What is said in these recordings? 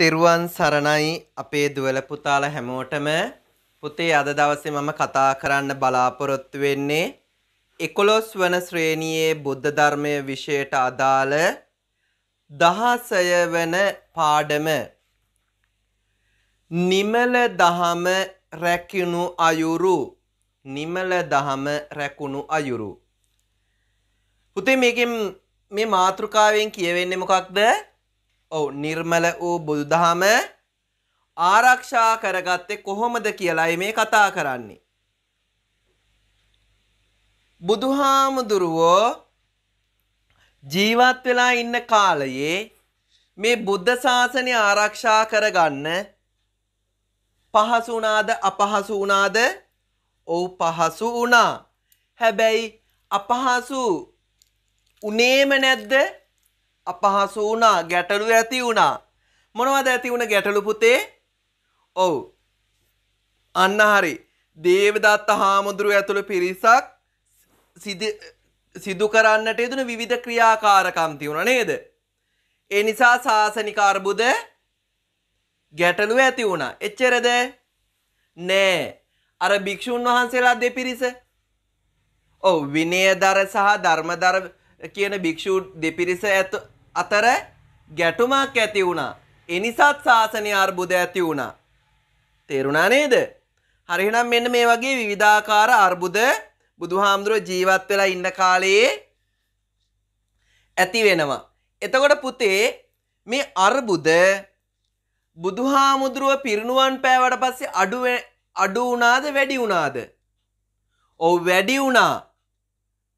තෙරුවන් සරණයි අපේ දුවල පුතාල හැමෝටම පුතේ අද දවසේ මම කතා කරන්න බලාපොරොත්තු වෙන්නේ 11 වන ශ්‍රේණියේ බුද්ධ ධර්මයේ විෂයට අදාළ 16 වන පාඩම නිමල දහම රැකිනු අයුරු නිමල දහම රැකුණු අයුරු පුතේ මේකෙන් මේ මාතෘකාවෙන් කියවෙන්නේ මොකක්ද ඔව් නිර්මල වූ බුදුදහම ආරක්ෂා කරගත්තේ කොහොමද කියලායි මේ කතා කරන්නේ. බුදුහාමුදුරුවෝ ජීවත් වෙලා ඉන්න කාලයේ මේ බුද්ධ ශාසනය ආරක්ෂා කරගන්න පහසු වුණාද අපහසු වුණාද? ඔව් පහසු වුණා. හැබැයි අපහසු උනේම නැද්ද? අපහසු වුණා ගැටලු ඇති වුණා. මොනවද ඇති වුණ ගැටලු පුතේ? ඔව්. අන්න හරි. දේවදත්ත හාමුදුරුව ඇතුළු පිරිසක් සිදු කරන්නට යෙදුන විවිධ ක්‍රියාකාරකම් තියුණා නේද? ඒ නිසා සාසනික අර්බුද ගැටලු ඇති වුණා. එච්චරද? නෑ. අර භික්ෂුන් වහන්සේලා දෙපිරිස ඔව් විනයදර සහ ධර්මදර කියන භික්ෂු දෙපිරිස ඇතු අතර ගැටුමක් ඇති වුණා. එනිසාත් ශාසනය අර්බුද ඇති වුණා. තේරුණා නේද? හරි එහෙනම් මෙන්න මේ වගේ විවිධාකාර අර්බුද බුදුහාමුදුරුවෝ ජීවත් වෙලා ඉන්න කාලයේ ඇති වෙනවා. එතකොට පුතේ මේ අර්බුද බුදුහාමුදුරුව පිරිණුවන් පෑවට පස්සේ අඩු අඩු වුණාද වැඩි වුණාද? ඔව් වැඩි වුණා.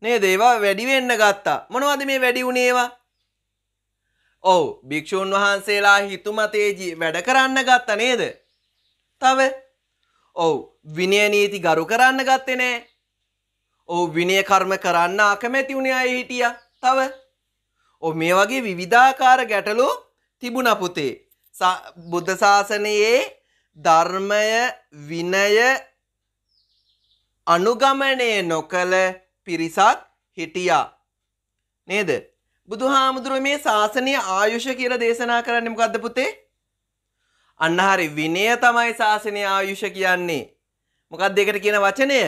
නේද? ඒවා වැඩි වෙන්න ගත්තා. මොනවද මේ වැඩි වුණේ ඒවා? ඔව් භික්ෂූන් වහන්සේලා හිතුමතේජී වැඩ කරන්න ගත්ත නේද? තව ඔව් විනය නීති ගරු කරන්න ගත්තේ නෑ. ඔව් විනය කර්ම කරන්න අකමැති වුණේ අය හිටියා. තව ඔව් මේ වගේ විවිධාකාර ගැටලු තිබුණා පුතේ. බුද්ධ ශාසනයේ ධර්මය විනය අනුගමනය නොකළ පිරිසක් හිටියා. නේද? බුදුහාමුදුරුවෝ මේ ශාසනීය ආයුෂ කියලා දේශනා කරන්නේ මොකද්ද පුතේ? අන්න හරි විනය තමයි ශාසනීය ආයුෂ කියන්නේ. මොකක්ද ඒකට කියන වචනය?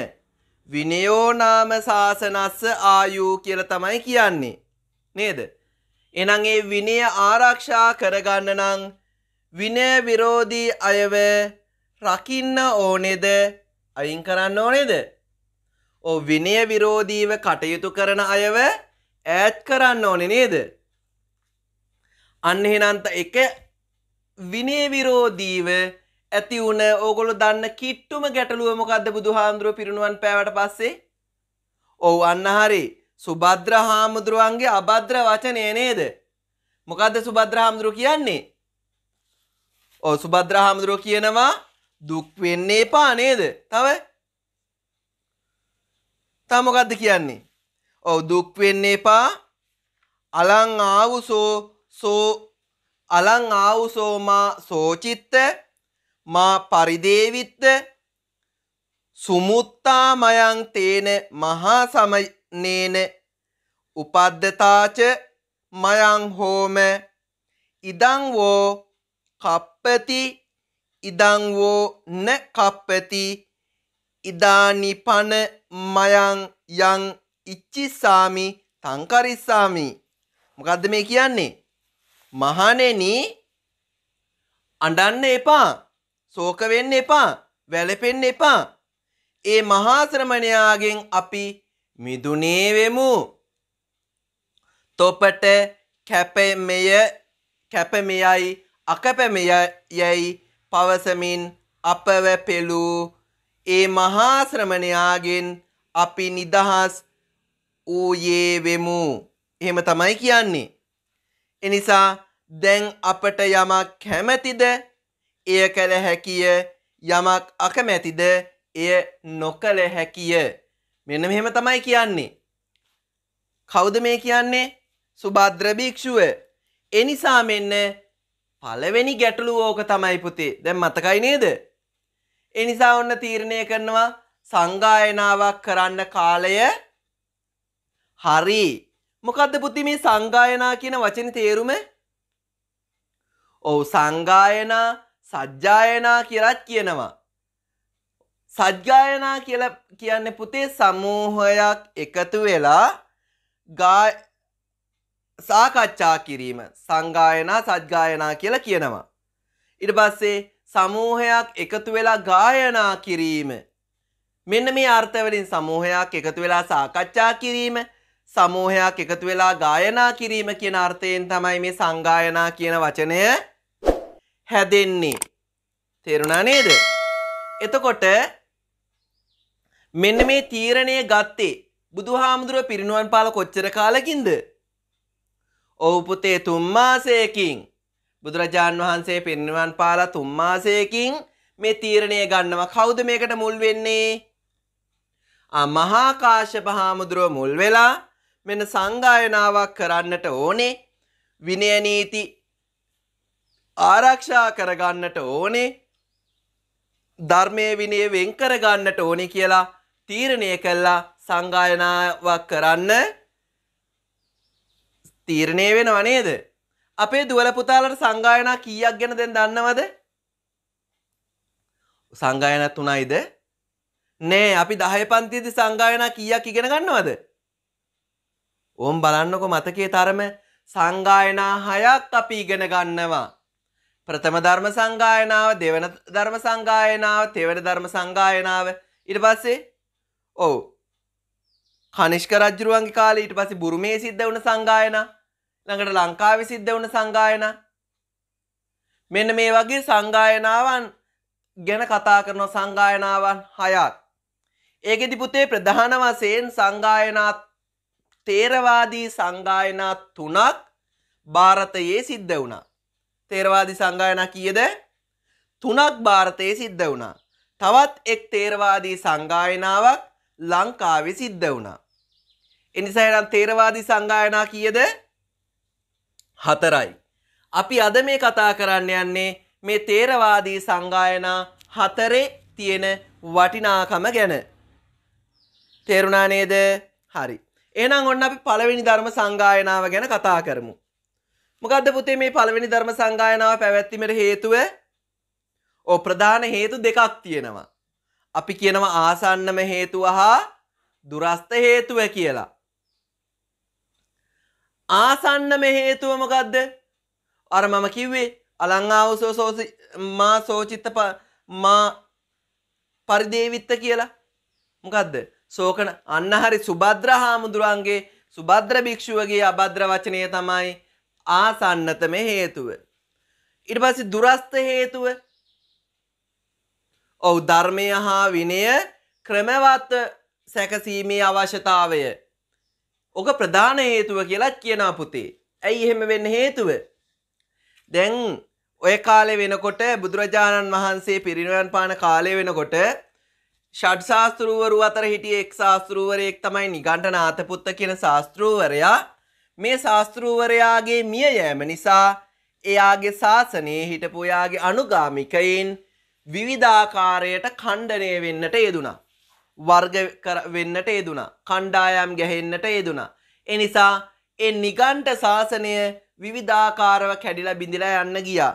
විනයෝ නාම ශාසනස්ස ආයු කියලා තමයි කියන්නේ. නේද? එහෙනම් ඒ විනය ආරක්ෂා කරගන්න නම් විනය විරෝධී අයව රකින්න ඕනේද? අයින් කරන්න ඕනේද? ඔව් විනය විරෝධීව කටයුතු කරන අයව ඈත් කරන්න ඕනෙ නේද අන්න එහෙනන්ත එක විනේ විරෝධීව ඇති වුණ ඕගොලු දන්න කිට්ටුම ගැටලුව මොකක්ද බුදුහාමුදුරුව පිරිණුවන් පෑවට පස්සේ ඔව් අන්න හරි සුබද්‍ර හාමුදුරුවන්ගේ අබද්‍ර වචනය නේද මොකක්ද සුබද්‍ර හාමුදුරුව කියන්නේ ඔව් සුබද්‍ර හාමුදුරුව කියනවා දුක් වෙන්න එපා නේද තව තව මොකක්ද කියන්නේ ඔව් දුක් වෙන්න එපා. අලං ආවුසෝ සෝ අලං ආවුසෝ මා සෝචිත්ත මා පරිදේවිත්ත සුමුත්තා මයං තේන මහා සමනේන උපද්දතාච මයං හෝම ඉදං වෝ කප්පති ඉදං වෝ න කප්පති ඉදානිපන මයං යං ඉච්චිස්සාමි තංකරිස්සාමි මොකක්ද මේ කියන්නේ මහණෙනි අඬන්න එපා ශෝක වෙන්න එපා වැළපෙන්න එපා ඒ මහා ශ්‍රමණයාගෙන් අපි මිදුනේ වෙමු තොපට කැපෙමෙය කැපෙමෙයයි අකපෙමෙයයි පවසමින් අපව පෙළූ ඒ මහා ශ්‍රමණයාගෙන් අපි නිදහස් වූයේ වෙමු එහෙම තමයි කියන්නේ එනිසා දැන් අපට යමක් කැමැතිද එය කළ හැකිය යමක් අකමැතිද එය නොකළ හැකිය මෙන්න මෙහෙම තමයි කියන්නේ කවුද මේ කියන්නේ සුභද්‍ර භික්ෂුව එනිසා මෙන්න පළවෙනි ගැටලුව ඕක තමයි පුතේ දැන් මතකයි නේද එනිසා ඔන්න තීරණය කරනවා සංගායනාවක් කරන්න කාලය හරි. මොකද්ද පුති මේ සංගායනා කියන වචනේ තේරුම? ඔව් සංගායනා සජ්ජායනා කියලාත් කියනවා. සජ්ජායනා කියලා කියන්නේ පුතේ සමූහයක් එකතු වෙලා ගා සාකච්ඡා කිරීම සංගායනා සජ්ජායනා කියලා කියනවා. ඊට පස්සේ සමූහයක් එකතු වෙලා ගායනා කිරීම මෙන්න මේ අර්ථවලින් සමූහයක් එකතු වෙලා සාකච්ඡා කිරීම සමූහයක් එකතු වෙලා ගායනා කිරීම කියන අර්ථයෙන් තමයි මේ සංගායනා කියන වචනය හැදෙන්නේ. තේරුණා නේද? එතකොට මෙන්න මේ තීරණය ගත්තේ බුදුහාමුදුරුව පිරිනුවන් පාල කොච්චර කාලකින්ද? ඔව් පුතේ තුන් මාසයකින් බුදුරජාන් වහන්සේ පිරිනුවන් පාල තුන් මාසයකින් මේ තීරණය ගන්නවා. කවුද මේකට මුල් වෙන්නේ? ආ මහා කාශ්‍යප හාමුදුරුව මුල් වෙලා මෙන සංගායනාවක් කරන්නට ඕනේ විනයනීති ආරක්ෂා කරගන්නට ඕනේ ධර්මය විනය වෙන් කරගන්නට ඕනේ කියලා තීරණය කළා සංගායනාවක් කරන්න තීරණය වෙනව නේද? අපේ දුවල පුතාලට සංගායනා කීයක් ගැන දැන් දන්නවද? සංගායනා තුනයිද? නෑ අපි 10 පන්තියේදී සංගායනා කීයක් ඉගෙන ගන්නවද? ඕම් බලන්නකො මතකේ තරම සංගායනා හයක් අපි ඉගෙන ගන්නවා. ප්‍රථම ධර්ම සංගායනාව දෙවන ධර්ම සංගායනාව තෙවන ධර්ම සංගායනාව ඉට පස්සේ ඔවු කනිෂ්ක රජරුවන්ගේ කාල ඊට පස්සේ බුරුමේ සිද්ධ වන සංගායන ළඟට ලංකාවේ සිද්ධ වන සංගායන මෙන්න මේ වගේ සංගායනාවන් ගැන කතා කරන සංගායනාවන් හයත් ඒකෙදි පුතේ ප්‍රධාන වශයෙන් සංගායනාත් තේරවාදී සංගායනා තුනක් භාරතයේ සිද්ධ වුණා. තේරවාදී සංගායනා කීයද? තුනක් භාරතයේ සිද්ධ වුණා. තවත් එක් තේරවාදී සංගායනාවක් ලංකාවේ සිද්ධ වුණා. එනිසා නම් තේරවාදී සංගායනා කීයද? හතරයි. අපි අද මේ කතා කරන්න යන්නේ මේ තේරවාදී සංගායනා හතරේ තියෙන වටිනාකම ගැන. තේරුණා නේද? හරි. එහෙනම් ඔන්න අපි පළවෙනි ධර්ම සංගායනාව ගැන කතා කරමු. මොකද්ද පුතේ මේ පළවෙනි ධර්ම සංගායනාව පැවැත්වීමට හේතුව? ඔව් ප්‍රධාන හේතු දෙකක් තියෙනවා. අපි කියනවා ආසන්නම හේතුව හා දුරස්ත හේතුව කියලා. ආසන්නම හේතුව මොකද්ද? අර මම කිව්වේ අලංආවසෝ සෝසි මා සෝචිත්ත මා පරිදේවිත්ත කියලා. මොකද්ද? සෝකන අන්නහරි සුබද්‍ර හාමුදුරුවන්ගේ සුබද්‍ර භික්ෂුවගේ අබද්‍ර වචනය තමයි ආසන්නතම හේතුව. ඉට පස දුරස්ත හේතුව ඔවු ධර්මය හා විනය ක්‍රමවත් සැකසීමේ අවශ්‍යතාවය. ඕක ප්‍රධාන හේතුව කියලා කියනා පුතේ. ඇයි එහෙම වෙන්න හේතුව. දැන් ඔය කාලෙ වෙනකොට බුදුරජාණන් වහන්සේ පිරිනිවන් පාන කාලය වෙනකොට ෂඩ් ශාස්තෘුවරු අතර හිටිය එක් ශාස්තෘුවරයෙක් තමයි නිගණ්ට නාතපුත්ත කියන ශාස්තෘුවරයා මේ ශාස්තෘුවරයාගේ මිය යෑම නිසා එයාගේ ශාසනයේ හිටපු යාගේ අනුගාමිකයින් විවිධාකාරයට කණ්ඩනය වෙන්නට යෙදුනා. වර්ග වෙන්නට යෙදුනා. කණ්ඩායම් ගැහෙන්නට යෙදුනා. එනිසා එ නිගණ්ට ශාසනය විවිධාකාරව කැඩිලා බිඳිලා යන්න ගියා.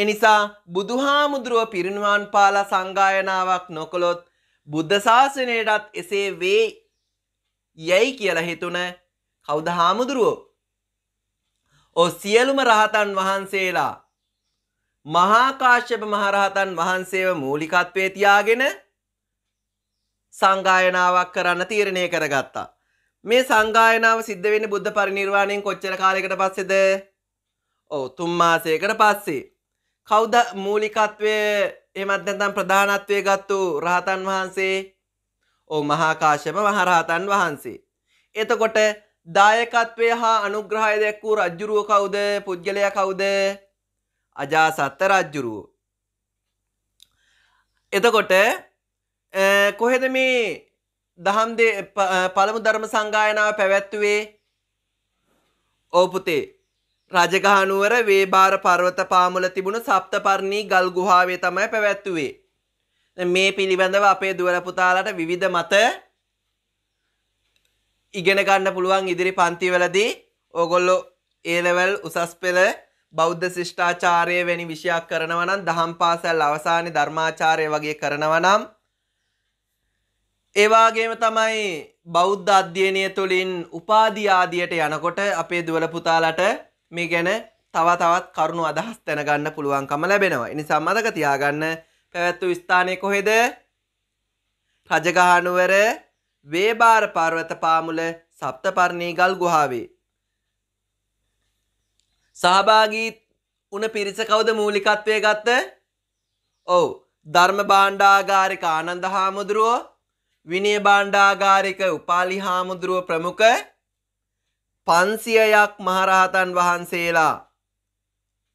එනිසා බුදුහාමුදුරුව පිරිනිවන් පාලා සංගායනාවක් නොකළොත් බුද්ධ ශාසනයටත් එසේ වේ යැයි කියලා හිතුන කවුද හාමුදුරුවෝ? ඔ සියලුම රහතන් වහන්සේලා මහා කාශ්‍යප මහරහතන් වහන්සේව මූලිකත්වයේ තියාගෙන සංගායනාවක් කරන්න තීරණය කරගත්තා. මේ සංගායනාව සිද්ධ වෙන්නේ බුද්ධ පරිනිර්වාණයෙන් කොච්චර කාලයකට පස්සේද? ඔව් තුන් මාසයකට පස්සේ. කෞද මූලිකත්වය එමත් නැතම් ප්‍රධානත්වය ගත්තු රහතන් වහන්සේ ඕ මහාකාශම මහරහතන් වහන්සේ. එතකොට දායකත්වය හා අනුග්‍රහය දැක්වූ රජ්ජුරුව කවුද පුද්ගලය කවුද අජාසත්ත රජ්ජුරුව. එතකොට කොහෙද මේ දහම් පළමු ධර්ම සංගායනාව පැවැත්තුවේ ඕපුතේ රජගහනුවර වේබාර පර්වත පාමුල තිබුණු සප්තපර්ණී ගල් ගුහාවේ තමයි පැවැත්වුවේ. මේ පිළිබඳව අපේ දුවර පුතාලට විවිධ මත ඉගෙන ගන්න පුළුවන් ඉදිරි පන්තිවලදී ඕගොල්ලෝ ඒ ලෙවල් උසස් පෙළ බෞද්ධ ශිෂ්ටාචාරය වැනි විෂයක් කරනවා නම් දහම් පාසල් අවසානයේ ධර්මාචාරය වගේ කරනවා නම් ඒ වගේම තමයි බෞද්ධ අධ්‍යයනය තුළින් උපාධි ආදියට යනකොට අපේ දුවල පුතාලට මේ ගැන තව තවත් කරුණු අදහස් දැනගන්න පුළුවන්කම ලැබෙනවා. එනිසා මතක තියාගන්න පැවැත්වූ ස්ථානය කොහෙද? රජගහනුවර වේබාර පර්වත පාමුල සප්තපර්ණී ගල් ගුහාවේ. සහභාගී උන පිරිස කවුද මූලිකත්වය ගත්ත? ඔව්. ධර්ම භාණ්ඩාගාරික ආනන්ද හාමුදුරුවෝ විනය භාණ්ඩාගාරික උපාලි හාමුදුරුව ප්‍රමුඛ පන්සියයක් මහරහතන් වහන්සේලා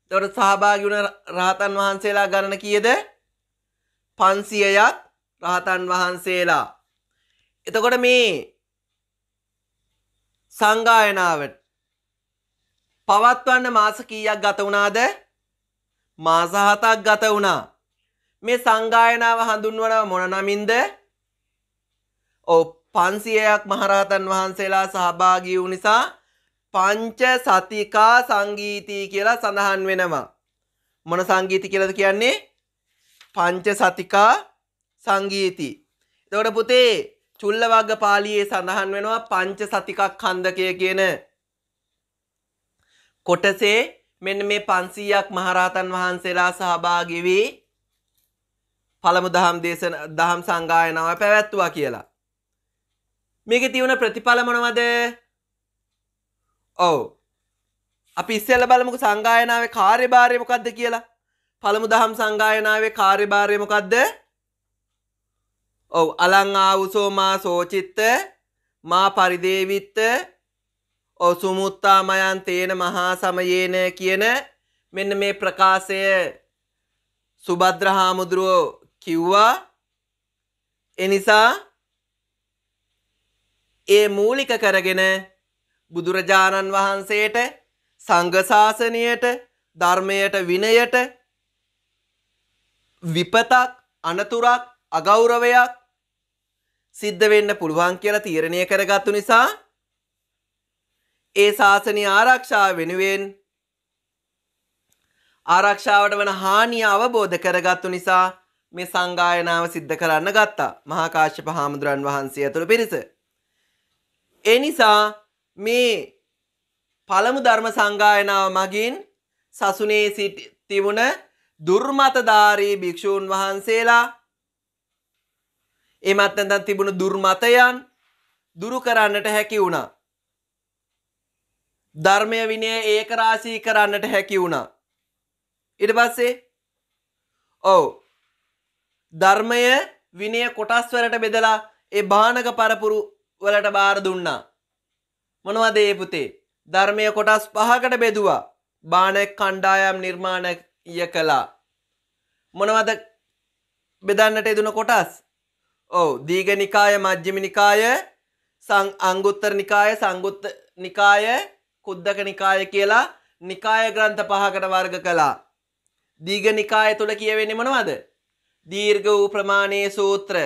තොට සහභාගි වුණ රහතන් වහන්සේලා ගණන කියද පන්සියයක් රහතන් වහන්සේලා එතකොට මේ සංගායනාවට පවත්වන්න මාස කීයක් ගත වුණාද මාස හතක් ගත වුණා මේ සංගායනාව හඳුන්වන මොන නමින්ද ඔව් පන්සියයක් මහරහතන් වහන්සේලා සහභාගී වූ නිසා පංච සතිකා සංගීතී කියලා සඳහන් වෙනවා. මොන සංගීති කියලාද කියන්නේ? පංච සතිකා සංගීති. එතකොට පුතේ චුල්ලවග්ග පාළියේ සඳහන් වෙනවා පංච සතිකක් ඛණ්ඩකය කියන කොටසේ මෙන්න මේ 500ක් මහරහතන් වහන්සේලා සහභාගී වී පළමු දහම් දේශන දහම් සංගායනාව පැවැත්තුවා කියලා. මේකේ තියුණ ප්‍රතිඵල මොනවද? ඔව් අපි ඉස්සෙල්ල බලමුකෝ සංගායනාවේ කාර්යභාරය මොකද්ද කියලා පළමු දහම් සංගායනාවේ කාර්යභාරය මොකද්ද ඔව් අලං ආවුසෝ මා සෝචිත්ත මා පරිදේවිත්ත ඔව් සුමුත්තා මයන් තේන මහා සමයේන කියන මෙන්න මේ ප්‍රකාශය සුබද්‍ර හාමුදුරුවෝ කිව්වා එනිසා ඒ මූලික කරගෙන බුදුරජාණන් වහන්සේට සංඝ ශාසනයට ධර්මයට විනයට විපතක් අනතුරක් අගෞරවයක් සිද්ධ වෙන්න පුළුවන් කියලා තීරණය කරගත්තු නිසා ඒ ශාසනය ආරක්ෂාව වෙනුවෙන් ආරක්ෂාවට වන හානිය අවබෝධ කරගත්තු නිසා මේ සංගායනාව සිද්ධ කරන්න ගත්තා මහා කාශ්‍යප හාමුදුරන් වහන්සේ ඇතුළු පිරිස. ඒ නිසා මේ පළමු ධර්ම සංගායනාව මගින් සසුනේ සිට තිබුණ දුර්මතධාරී භික්ෂූන් වහන්සේලා එමත් නැත්නම් තිබුණ දුර්මතයන් දුරු කරන්නට හැකි වුණා. ධර්මය විනය ඒකරාශී කරන්නට හැකි වුණා. ඊට පස්සේ ඔව් ධර්මය විනය කොටස් වලට බෙදලා ඒ බාණක පරපුරු වලට බාර දුන්නා. මොනවද ඒ පුතේ ධර්මය කොටස් පහකට බෙදුවා බාණක් කණ්ඩායම් නිර්මාණය කළා මොනවද බෙදන්නට යෙදුන කොටස් ඔව් දීඝ නිකාය මජ්ක්‍ධිම නිකාය අංගුත්තර නිකාය සංගුත්ත නිකාය කුද්දක නිකාය කියලා නිකාය ග්‍රන්ථ පහකට වර්ග කළා දීඝ නිකාය තුල කියවෙන්නේ මොනවද දීර්ඝ වූ ප්‍රමාණයේ සූත්‍ර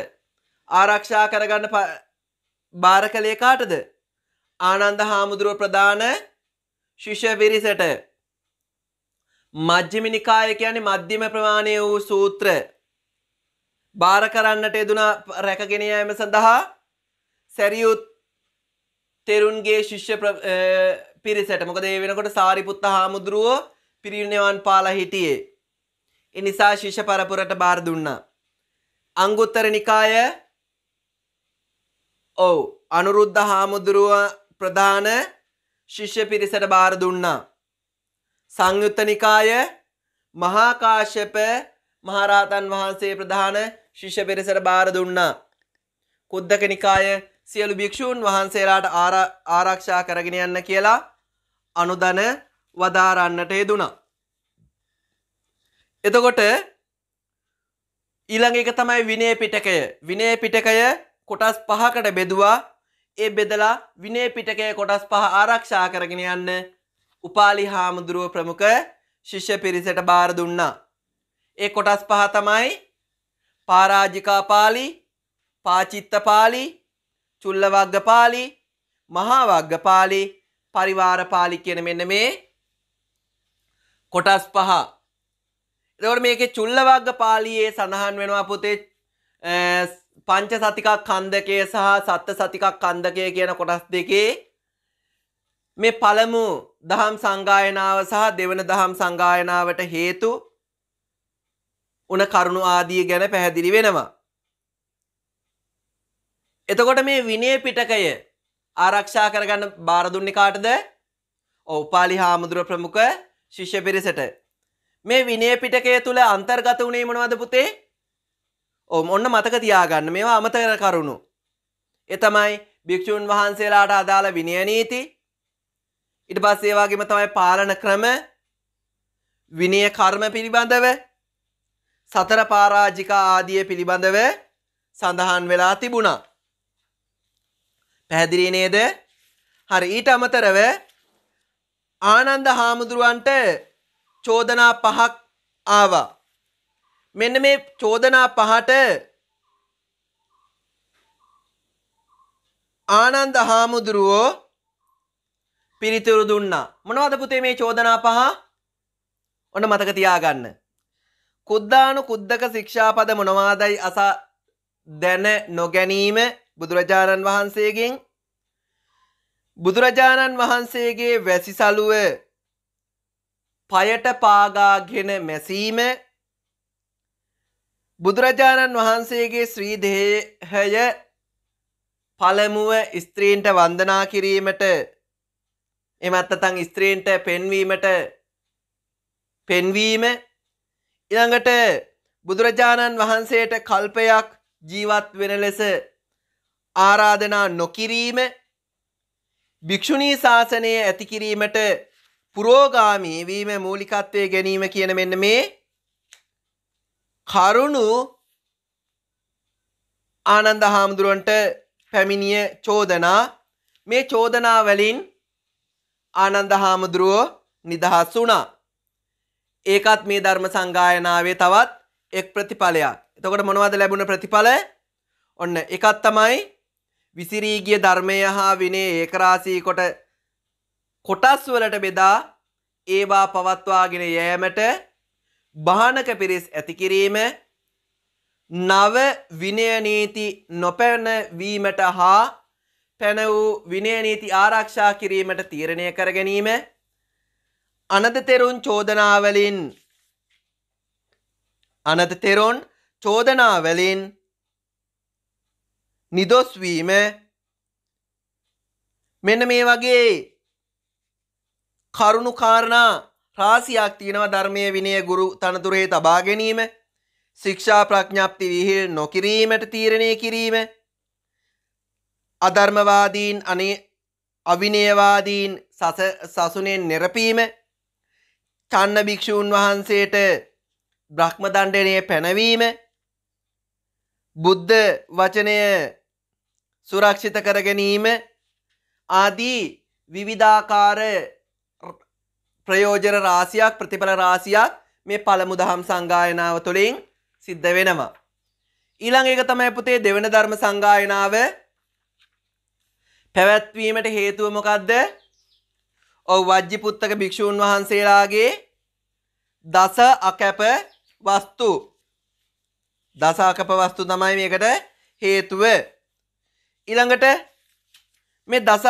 ආරක්ෂා කරගන්න බාරකලේ කාටද ආනන්ද හාමුදුරුව ප්‍රධාන ශිෂ්‍ය පිරිසට මජ්ක්‍ධිම නිකාය කියන්නේ මධ්‍යම ප්‍රමාණය වූ සූත්‍ර බාර කරන්නට යෙදුනා රැකගෙන යාම සඳහා සැරියුත් තෙරුන්ගේ ශිෂ්‍ය පිරිසට මොකද ඒ වෙනකොට සාරිපුත්ත හාමුදුරුව පිරිනිවන් පාලා හිටියේ. ඒ නිසා ශිෂ්‍ය පරපුරට බාර දුන්නා. අංගුත්තර නිකාය ඔව් අනුරුද්ධ හාමුදුරුව ප්‍රධාන ශිෂ්‍ය පිරිසට බාර දුන්නා. සංයුත්ත නිකාය මහාකාශ්‍යප මහරහතන් වහන්සේ ප්‍රධාන ශිෂ්‍ය පිරිසට බාර දුන්නා. කුද්දක නිකාය සියලු භික්ෂූන් වහන්සේලාට ආරක්ෂා කරගෙන යන්න කියලා අනුදන වදාරන්නට යෙදුණා. එතකොට ඊළඟ එක තමයි විනය පිටකය. විනය පිටකය කොටස් පහකට බෙදුවා ඒ බෙදලා විනේ පිටකය කොටස් පහ ආරක්ෂා කරගෙන යන්න උපාලි හාමුදුරුව ප්‍රමුඛ ශිෂ්‍ය පිරිසට බාර දුන්නා. ඒ කොටස් පහ තමයි පාරාජිකා පාලි, පාචිත්ත පාලි, චුල්ලවග්ග පාලි, මහා වග්ග පාලි, පරිවාර පාලි කියන මෙන්න මේ කොටස් පහ. එතකොට මේකේ චුල්ලවග්ග පාලියේ සඳහන් වෙනවා පුතේ පංච සතිකක් කන්දකය සහ සත්ත සතිකක් කන්දකය කියන කොටස් දෙකේ මේ පළමු දහම් සංගායනාව සහ දෙවන දහම් සංගායනාවට හේතු උන කරුණු ආදිය ගැන පැහැදිලි වෙනවා. එතකොට මේ විනය පිටකය ආරක්ෂා කරගන්න බාර දුන්නේ කාටද? උපාලි හාමුදුර ප්‍රමුඛ ශිෂ්‍ය පිරිසට. මේ විනය පිටකය තුල අන්තර්ගත වුණේ මොනවද පුතේ? ඕම් ඔන්න මතක තියාගන්න මේවා අමතර කරුණු. එතමයි භික්‍ෂූන් වහන්සේලාට අදාළ විනයනීති ඉට පස් ඒවාගේම තමයි පාලන ක්‍රම විනය කර්ම පිළිබඳව සතර පාරාජික ආදිය පිළිබඳව සඳහන් වෙලා තිබුණා. පැහැදිලි නේද? හරි ඊට අමතරව ආනන්ද හාමුදුරුවන්ට චෝදනා පහක් ආවා. මෙන්න මේ චෝදනා පහට ආනන්ද හාමුදුරුවෝ පිරිතුරු දුන්නා. මොනවද පුතේ මේ චෝදනා පහ? ඔන්න මතක තියාගන්න. කුද්දානු කුද්දක ශික්ෂාපද මොනවාදයි අසා දැන නොගැනීම බුදුරජාණන් වහන්සේගෙන් බුදුරජාණන් වහන්සේගේ වැසිසලුව පයට පාගාගෙන මැසීම බුදුරජාණන් වහන්සේගේ ශ්‍රී දේහය පළමුව ස්ත්‍රීන්ට වන්දනා කිරීමට එමත් නැත්නම් ස්ත්‍රීන්ට පෙන්වීමට පෙන්වීම ඊළඟට බුදුරජාණන් වහන්සේට කල්පයක් ජීවත් වෙන ලෙස ආරාධනා නොකිරීම භික්ෂුණී ශාසනය ඇති කිරීමට පුරෝගාමී වීම මූලිකත්වයේ ගැනීම කියන මෙන්න මේ කරුණු ආනන්ද හාමුදුරුවන්ට පැමිණිය චෝදනා මේ චෝදනාවලින් ආනන්ද හාමුදුරුවෝ නිදහස් වුණා. ඒකත් මේ ධර්ම සංගායනාවේ තවත් එක් ප්‍රතිඵලයක්. එතකොට මොනවද ලැබුණ ප්‍රතිඵල? ඔන්න එකක් තමයි විසිරීගිය ධර්මය හා විනේ ඒකරාශී කොට කොටස් වලට බෙදා ඒවා පවත්වාගෙන යෑමට භානක පිරිස් ඇතිකිරීම නව විනයනීති නොපැනවීමට හා පැන වූ විනයනීති ආරක්ෂා කිරීමට තීරණය කර ගැනීම අනදතෙරුන් චෝදනාවලින් අනදතෙරුන් චෝදනාවලින් නිදොස්වීම මෙන්න මේ වගේ කරුණු කාරණා රාසියක් තියෙනවා ධර්මය විනය ගුරු තනතුරේ තබා ගැනීම ශික්ෂා ප්‍රඥප්ති විහිල් නොකිරීමට තීරණය කිරීම අධර්මවාදීන් අනේ අවිනයවාදීන් සසුනෙන් නෙරපීම චන්න භික්‍ෂූන් වහන්සේට බ්‍රහ්මදණ්ඩනය පැනවීම බුද්ධ වචනය සුරක්ෂිත කර ගැනීම ආදී විවිධාකාර ප්‍රයෝජන රාසියක් ප්‍රතිඵල රාසියක් මේ පළමු දහම් සංගායනාව තුළින් සිද්ධ වෙනවා. ඊළඟ එක තමයි පුතේ දෙවන ධර්ම සංගායනාව පැවැත්වීමට හේතුව මොකද්ද? ඔව් වජ්ජි පුත්තක භික්ෂූන් වහන්සේලාගේ දස අකැප වස්තු දස අකැප වස්තු තමයි මේකට හේතුව. ඊළඟට මේ දස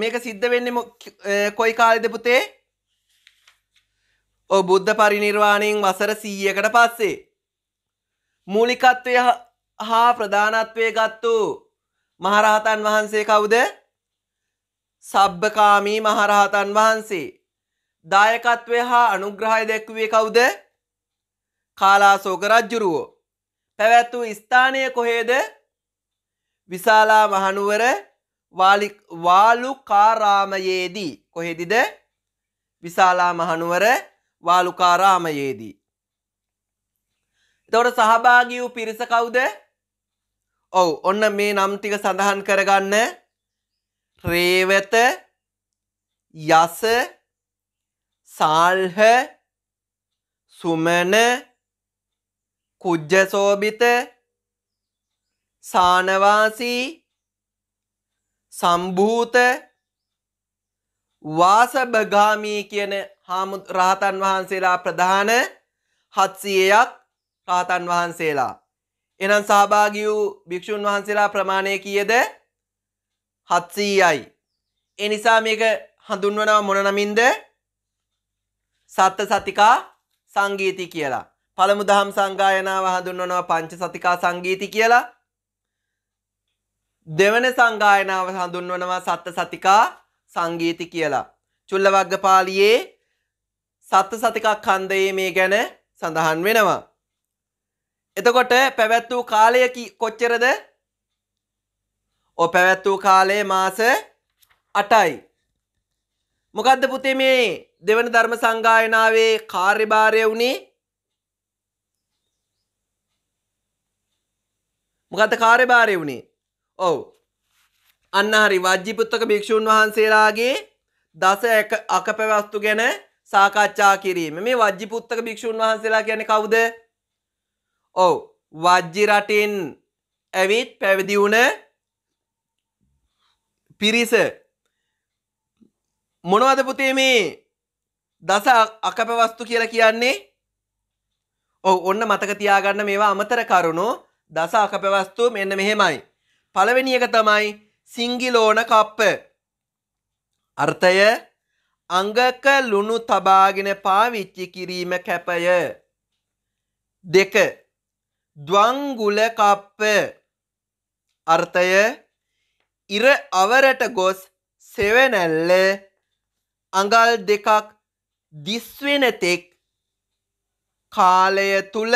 මේක සිද්ධ වෙන්නේ කොයි කාලෙද පුතේ? ඔය බුද්ධ පරිනිර්වාණයෙන් වසර 100කට පස්සේ මූලිකත්වය හා ප්‍රධානත්වයේ ගත්තු මහරහතන් වහන්සේ කවුද? සබ්බකාමී මහරහතන් වහන්සේ. දායකත්වය හා අනුග්‍රහය දැක්වුවේ කවුද? කාලාශෝක රජුරුවෝ. පැවැත් වූ ස්ථානය කොහේද? විශාලා මහනුවර වාලුකාරාමයේදී කොහෙදිද? විශාලා මහනුවර වාලුකාරාමයේදී. එතවට සහභාගී වූ පිරිස කවුද? ඔව් ඔන්න මේ නම් ටික සඳහන් කරගන්න. රේවත යස සාල්හ සුමන කුජ්ජසෝබිත සානවාසී සම්භූත වාසභගාමී කියන හාමු රාතන් වහන්සේලා ප්‍රධාන හත්සියයක් රාතන් වහන්සේලා. එනම් සහභාගී වූ භික්ෂූන් වහන්සේලා ප්‍රමාණය කීයද? 700යි. ඒ නිසා මේක හඳුන්වනවා මොන නමින්ද? සත්ත සතිකා සංගීති කියලා. පළමු දහම් සංගායනාව හඳුන්වනවා පංච සතිකා සංගීති කියලා. දෙවන සංගායනාව හඳුන්වනවා සත්ත සතිකා සංගීති කියලා. චුල්ලවග්ගපාලියේ සත්ත සතිකක් කන්දයේ මේ ගැන සඳහන් වෙනවා. එතකොට පැවැත් වූ කාලය කොච්චරද? ඔය පැවැත් වූ කාලය මාස 8යි. මොකද්ද පුතේ මේ දෙවන ධර්ම සංගායනාවේ කාර්යභාරය උනේ? මොකද්ද කාර්යභාරය උනේ? ඔව්. අන්න හරි වජ්ජිපුත්තක භික්ෂුන් වහන්සේලාගේ දස අකපැවස්තු ගැන සාකච්ඡා කිරීම මේ වජ්ජි පුත්තක භික්ෂූන් වහන්සේලා කියන කවුද ඔව් වජ්ජි රටින් ඇවිත් පැවිදි වුණ පිරිස මොනවද පුතේ මේ දස අකපවස්තු කියලා කියන්නේ ඔව් ඔන්න මතක තියාගන්න මේවා අමතර කරුණු දස අකපවස්තු මෙන්න මෙහෙමයි පළවෙනි එක තමයි සිංගිලෝන කප්ප අර්ථය අඟක ලුණු තබාගෙන පාවිච්චි කිරීම කැපය. දෙක ද්වංගුල කප්ප අර්ථය ඉර අවරට ගොස් සෙවනැල්ල අඟල් දෙකක් දිස්වෙනතෙක් කාලය තුල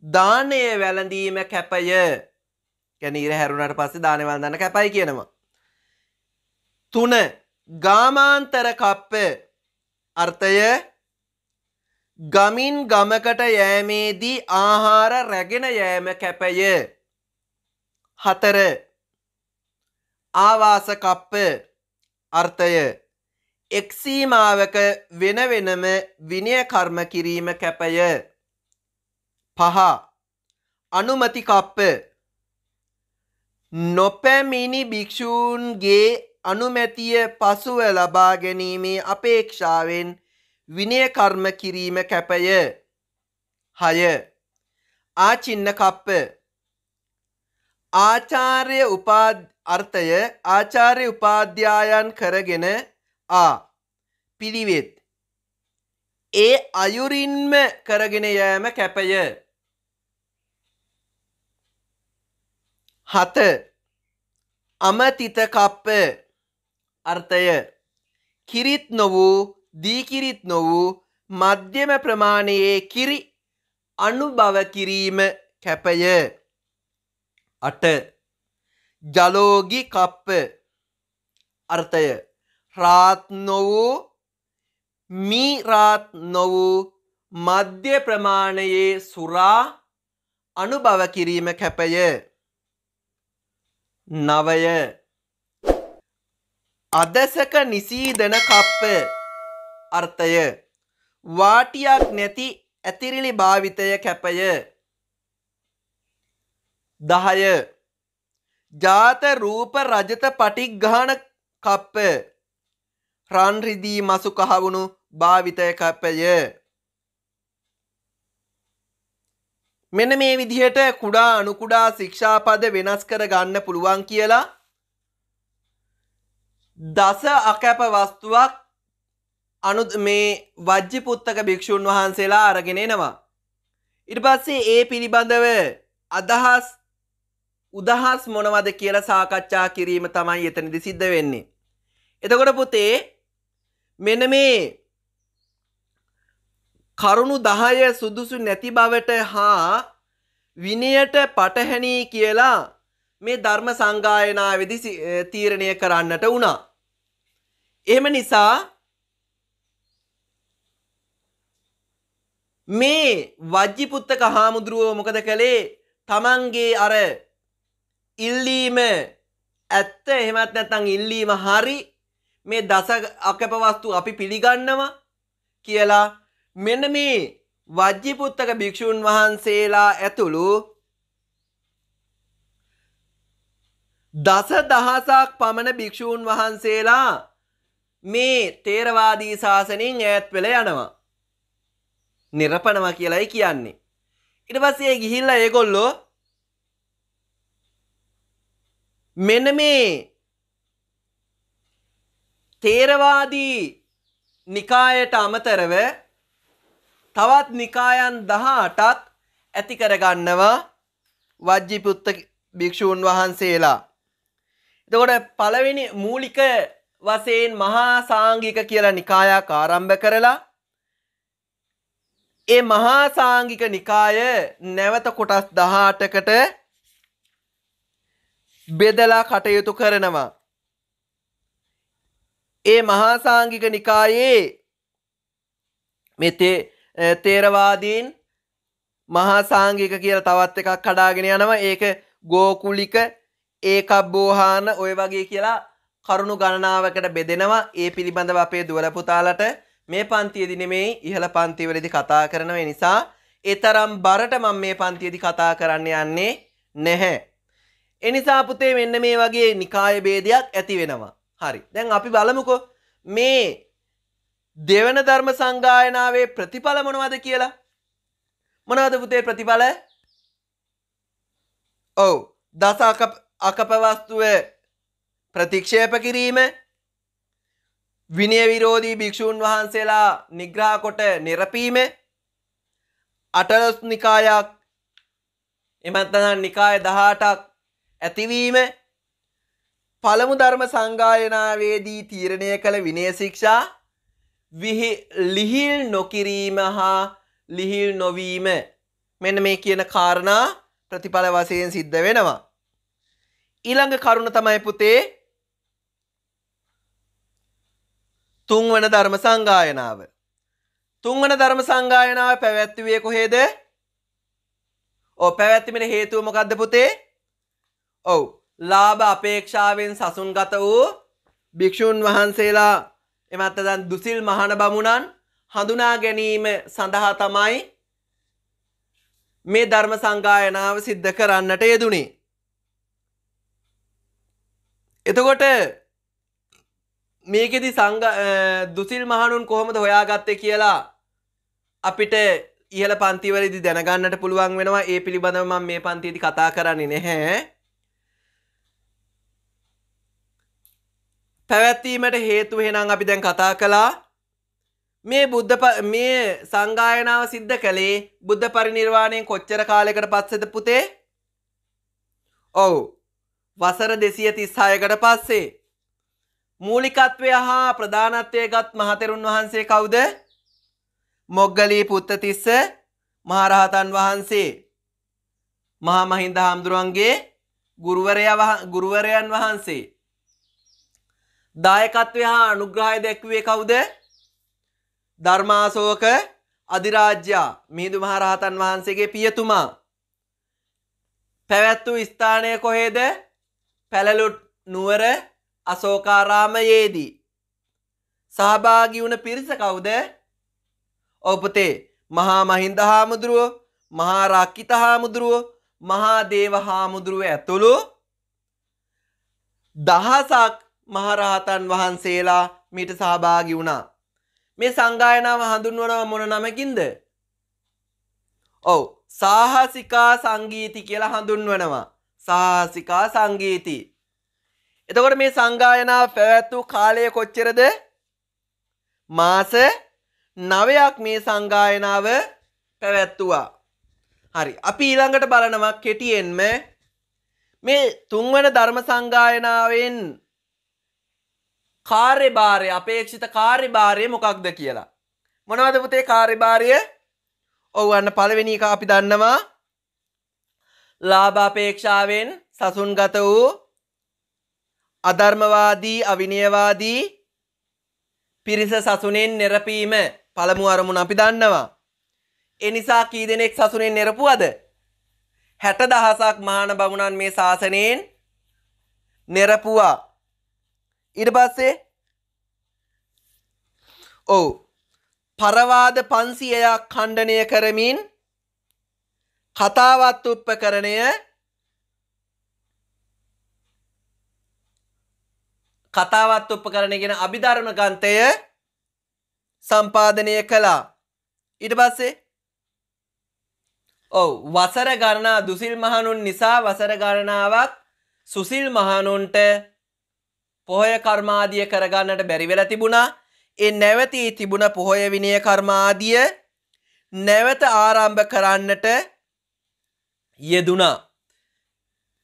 දානය වැළඳීම කැපය ගැන ඉර හැරුණට පස්සේ දානය වැළඳන්න කැපයි කියනවා. තුන ගාමාන්තර කප්ප අර්ථය ගමින් ගමකට යෑමේදී ආහාර රැගෙන යෑම කැපය හතර ආවාස කප්ප අර්ථය එක්සීමාවක වෙන වෙනම විනය කර්ම කිරීම කැපය පහ අනුමති කප්ප නොපැමිණි භික්ෂූන්ගේ අනුමැතිය පසුව ලබා ගැනීමේ අපේක්ෂාවෙන් විනය කර්ම කිරීම කැපය. හය ආචින්න කප්ප ආචාර්ය අර්ථය ආචාර්ය උපාධ්‍යායන් කරගෙන ආ පිළිවෙත් ඒ අයුරින්ම කරගෙන යෑම කැපය හත අමතිත කප්ප අර්ථය කිරිත් නොවූ දීකිරිත් නොවූ මධ්‍යම ප්‍රමාණයේ කිරි අනුභව කිරීම කැපය අට ජලෝගි කප්ප අර්ථය රාත් නොවූ මීරාත් නොවූ මධ්‍ය ප්‍රමාණයේ සුරා අනුභව කිරීම කැපය නවය අදසක නිසීදන කප්ප අර්ථය වාටියක් නැති ඇතිරිලි භාවිතය කැපය දහය ජාත රූප රජත පටික් ගාන කප්ප රන්රිදී මසු කහවුණු භාවිතය කැපය මෙන මේ විදිහට කුඩා අනුකුඩා ශික්ෂාපද වෙනස් කර ගන්න පුළුවන් කියලා දස අකැප වස්තුවක් අනු මේ වජ්‍ය පුත්තක භික්‍ෂූන් වහන්සේලා අරගෙනෙනවා. ඉට පස්සේ ඒ පිළිබඳව අදහස් උදහස් මොනවද කියලා සාකච්ඡා කිරීම තමයි එතනදි සිද්ධ වෙන්නේ. එතකොට පුතේ මෙන මේ කරුණු දහය සුදුසු නැති බවට හා විනයට පටහැනී කියලා මේ ධර්ම සංගායනාවේදී තීරණය කරන්නට වුණා. එහෙම නිසා මේ වජ්ජිපුත්තක හාමුදුරුවෝ මොකද කළේ තමන්ගේ අර ඉල්ලීම ඇත්ත එහෙමත් නැත්නම් ඉල්ලීම හරි මේ දස අකපවස්තු අපි පිළිගන්නවා කියලා මෙන්න මේ වජ්ජිපුත්තක භික්ෂූන් වහන්සේලා ඇතුළු දස දහසක් පමණ භික්ෂූන් වහන්සේලා මේ තේරවාදී ශාසනයෙන් ඈත් වෙලා යනවා. නිරපනවා කියලායි කියන්නේ. ඊට පස්සේ ගිහිල්ලා ඒගොල්ලෝ මෙන්න මේ තේරවාදී නිකායට අමතරව තවත් නිකායන් 18ක් ඇති කරගන්නවා වජ්ජිපුත්ත භික්ෂූන් වහන්සේලා. එතකොට පළවෙනි මූලික වසයෙන් මහා සාංගික කියලා නිකායක් ආරම්භ කරලා ඒ මහා සාංගික නිකාය නැවත කොටස් දහටකට බෙදලා කටයුතු කරනවා. ඒ මහා සාංගික නිකායේ මෙතේ තේරවාදීන් මහා සාංගික කියලා තවත් එකක් කඩාගෙන යනවා ඒක ගෝකුලික ඒකබ්බෝහාන ඔය වගේ කියලා කරුණු ගණනාවකට බෙදෙනවා ඒ පිළිබඳව අපේ දුවල පුතාලට මේ පන්තියේදී නෙමෙයි ඉහළ පන්තිවලදී කතා කරන නිසා ඒ තරම් බරට මම මේ පන්තියේදී කතා කරන්න යන්නේ නැහැ. එනිසා පුතේ මෙන්න මේ වගේ නිකාය බේදයක් ඇති වෙනවා. හරි. දැන් අපි බලමුකෝ මේ දෙවන ධර්ම සංගායනාවේ ප්‍රතිඵල මොනවද කියලා? මොනවද පුතේ ප්‍රතිඵල? ඔව්. දස අකප අකපවස්තුවේ ප්‍රතික්ෂේප කිරීම විනය විරෝධී භික්‍ෂූන් වහන්සේලා නිග්‍රහ කොට නිරපීම අටලොස් නිකායක් එමත්තනම් නිකාය දහටක් ඇතිවීම පළමු ධර්ම සංගායනාවේදී තීරණය කළ විනය ශික්ෂා ලිහිල් නොකිරීම හා ලිහිල් නොවීම මෙන්න මේ කියන කාරණා ප්‍රතිඵල වශයෙන් සිද්ධ වෙනවා. ඊළඟ කරුණ තමයි පුතේ තුන්වන ධර්ම සංගායනාව. තුන්වන ධර්ම සංගායනාව පැවැත්වුවේ කොහේද? ඔව් පැවැත්වීමේ හේතුව මොකද්ද පුතේ? ඔව් ලාභ අපේක්ෂාවෙන් සසුන්ගත වූ භික්ෂුන් වහන්සේලා එමත් දැන් දුසිල් මහාන බමුණන් හඳුනා ගැනීම සඳහා තමයි මේ ධර්ම සංගායනාව සිද්ධ කරන්නට යෙදුනේ. එතකොට මේකෙදි සංග දුසිල් මහනුන් කොහොමද හොයාගත්තේ කියලා අපිට ඉහල පන්තිවලදි දැනගන්නට පුළුවන් වෙනවා ඒ පිළිබඳව මම මේ පන්තියේදී කතා කරන්නේ නැහැ. පැවැත්වීමට හේතුව එහෙනම් අපි දැන් කතා කළා. මේ බුද්ධ මේ සංගායනාව සිද්ධ කළේ බුද්ධ පරිනිර්වාණයෙන් කොච්චර කාලයකට පස්සේද පුතේ? ඔව්. වසර 236කට පස්සේ මූලිකත්වය හා ප්‍රධානත්වය ගත් මහතෙරුන් වහන්සේ කවුද? මොග්ගලී පුත්තතිස්ස මහරහතන් වහන්සේ. මහා මහින්ද හාමුදුරන්ගේ ගුරුවරයා ගුරුවරයන් වහන්සේ. දායකත්වය හා අනුග්‍රහය දැක්වුවේ කවුද? ධර්මාශෝක අධිරාජ්‍යා මිහිඳු මහරහතන් වහන්සේගේ පියතුමා පැවැත් වූ ස්ථානය කොහේද? පැලලුත් නුවර අසෝකාරාමයේදී සහභාගි වුණ පිරිස කවුද? ඔපතේ මහා මහින්ද හාමුදුරුව, මහා රක්කිත හාමුදුරුව, මහා දේව හාමුදුරුව ඇතුළු දහසක් මහරහතන් වහන්සේලා මීට සහභාගි වුණා. මේ සංගායනාව හඳුන්වනවා මොන නමකින්ද? ඔව්, සාහසිකා සංගීති කියලා හඳුන්වනවා. සාහසිකා සංගීති. එතකොට මේ සංගායනාව පැවැත්වූ කාලය කොච්චරද මාස නවයක් මේ සංගායනාව පැවැත්තුවා. හරි අපි ඊළඟට බලනවා කෙටියෙන්ම මේ තුන්වන ධර්ම සංගායනාවෙන් කාර්යභාරය අපේක්ෂිත කාර්යභාරය මොකක්ද කියලා. මොනවද පුතේ කාර්යභාරය? ඔව් අන්න පළවෙනි එක අපි දන්නවා ලාභ අපේක්ෂාවෙන් සසුන්ගත වූ අධර්මවාදී අවිනයවාදී පිරිස සසුනෙන් නෙරපීම පළමු අරමුණ අපි දන්නවා. ඒ නිසා කී දෙනෙක් සසුනෙන් නෙරපුවද? 60000ක් මහාන බමුණන් මේ ශාසනයෙන් නෙරපුවා. ඊට පස්සේ ඔව් පරවාද 500ක් ඛණ්ඩණය කරමින් කතාවත් උත්පකරණය කතාවත් උපකරණ ගෙන අභිධර්ම ග්‍රන්ථය සම්පාදනය කළා. ඊට පස්සේ ඔව් වසර ගණනා දුසිල් මහණුන් නිසා වසර ගණනාවක් සුසිල් මහණුන්ට පොහොය කර්මාදිය කරගන්නට බැරි වෙලා තිබුණා. ඒ නැවතී තිබුණ පොහොය විනය කර්මාදිය නැවත ආරම්භ කරන්නට යෙදුනා.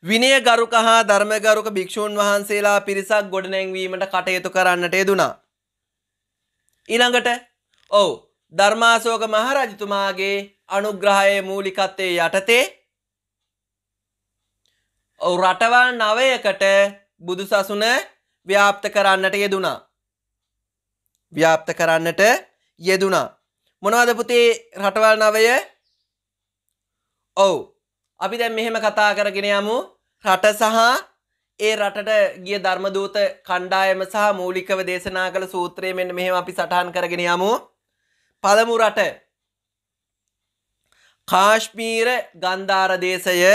විනය ගරුක හා ධර්මගරුක භික්ෂූන් වහන්සේලා පිරිසක් ගොඩනැංවීමට කටයුතු කරන්නට යෙදුනා. ඊළඟට ඔව් ධර්මාශෝක මහරජතුමාගේ අනුග්‍රහයේ මූලිකත්වයේ යටතේ ඔව් රටවල් 9කට බුදුසසුන ව්‍යාප්ත කරන්නට යෙදුනා. ව්‍යාප්ත කරන්නට යෙදුනා. මොනවද පුතේ රටවල් 9? ඔව් අපි දැන් මෙහෙම කතා කරගෙන යමු රට සහ ඒ රටට ගිය ධර්මදූත කණ්ඩායම සහ මූලිකව දේශනා කළ සූත්‍රය මෙන්න මෙහෙම අපි සටහන් කරගෙන යමු. පළමු රට කාශ්මීර ගන්ධාර දේශය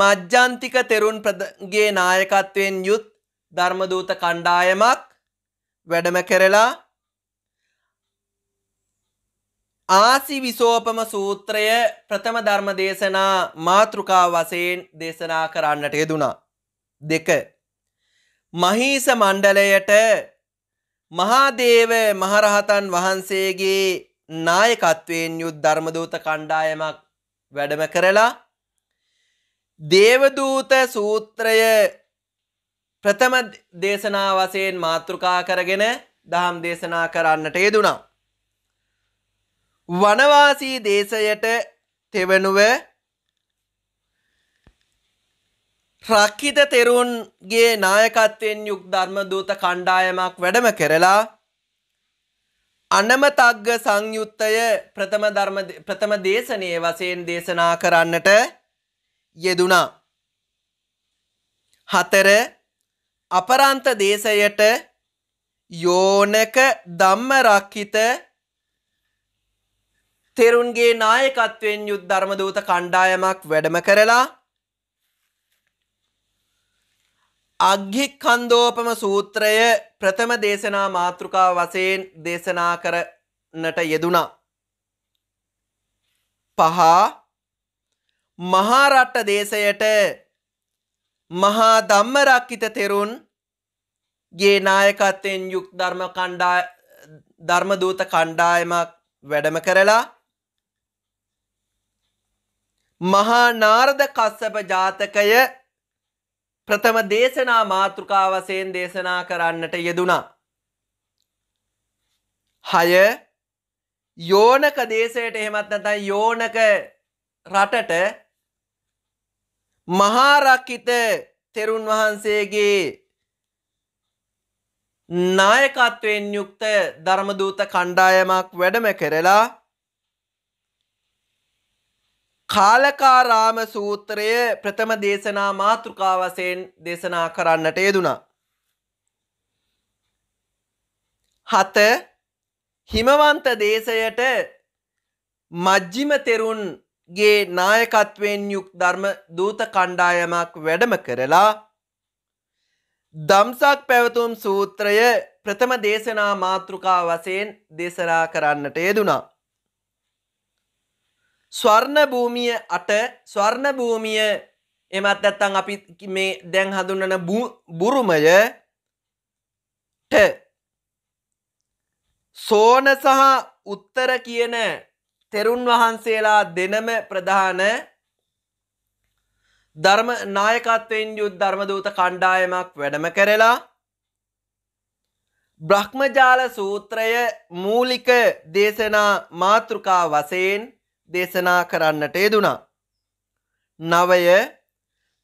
මජ්ජන්තික තෙරුන්ගේ නායකත්වයෙන් යුත් ධර්මදූත කණ්ඩායමක් වැඩම කරලා ආසි විසෝපම සූත්‍රය ප්‍රථම ධර්ම දේශනා මාතෘකා වසයෙන් දේශනා කරන්නට යෙදුණා. දෙක. මහීස මණ්ඩලයට මහාදේව මහරහතන් වහන්සේගේ නායකත්වයෙන් යුත් ධර්මදූත කණ්ඩායමක් වැඩම කරලා දේවදූත සූත්‍රය ප්‍රථම දේශනා වසයෙන් මාතෘකා කරගෙන දහම් දේශනා කරන්නට යෙදුණා. වනවාසී දේශයට තෙවනුව රක්කිත තෙරුන්ගේ නායකත්වයෙන් යුක් ධර්මදූත කණ්ඩායමක් වැඩම කරලා අනමතග්ග සංයුත්තය ප්‍රථම ධර්ම ප්‍රථම දේශනයේ වශයෙන් දේශනා කරන්නට යෙදුනා. හතර අපරන්ත දේශයට යෝනක ධම්ම රක්කිත තෙරුන්ගේ නායකත්වයෙන් යුත් ධර්මදූත කණ්ඩායමක් වැඩම කරලා අග්ගි කන්දෝපම සූත්‍රය ප්‍රථම දේශනා මාතෘකා වශයෙන් දේශනා කරන්නට යෙදුණා. පහ මහාරට්ට දේශයට මහා ධම්මරක්කිත තෙරුන් ගේ නායකත්වයෙන් යුක් ධර්ම කණ්ඩා ධර්මදූත කණ්ඩායමක් වැඩම කරලා මහා නාරද කස්සප ජාතකය ප්‍රථම දේශනා මාතෘකා වශයෙන් දේශනා කරන්නට යෙදුණා. හය යෝනක දේශයට එහෙමත් නැත්නම් යෝනක රටට මහාරක්කිත තෙරුන් වහන්සේගේ නායකත්වයෙන් යුක්ත ධර්මදූත කණ්ඩායමක් වැඩම කරලා කාලකාරාම සූත්‍රය ප්‍රථම දේශනා මාතෘකා වශයෙන් දේශනා කරන්නට යෙදුනා. හත හිමවන්ත දේශයට මජ්ජිම තෙරුන්ගේ නායකත්වයෙන් යුක් ධර්ම දූත කණ්ඩායමක් වැඩම කරලා දම්සක් පැවතුම් සූත්‍රය ප්‍රථම දේශනා මාතෘකා වශයෙන් දේශනා කරන්නට යෙදුනා. ස්වර්ණ භූමිය අට ස්වර්ණ භූමිය එමත් නැත්නම් අපි මේ දැන් හඳුන්වන බුරුමය ට සෝන සහ උත්තර කියන තෙරුන් වහන්සේලා දෙනම ප්‍රධාන ධර්ම නායකත්වයෙන් යුත් ධර්මදූත කණ්ඩායමක් වැඩම කරලා බ්‍රහ්මජාල සූත්‍රය මූලික දේශනා මාතෘකා වශයෙන් දේශනා කරන්නට යෙදුනා. නවය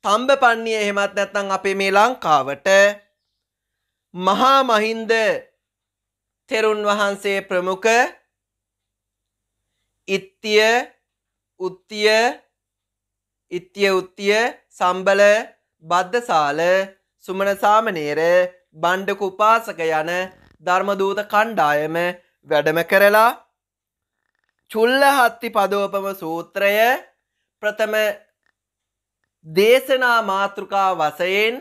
තම්බපන්නිය එහෙමත් නැත්නම් අපේ මේ ලංකාවට මහා මහින්ද තෙරුන් වහන්සේ ප්‍රමුඛ ඉත්‍ය උත්‍ය ඉත්‍ය උත්‍ය සම්බල බද්දසාල සුමන සාමණේර බණ්ඩක උපාසක යන ධර්මදූත කණ්ඩායම වැඩම කරලා චුල්ලහත්ති පදෝපම සූත්‍රය ප්‍රථම දේශනා මාතෘකා වසයෙන්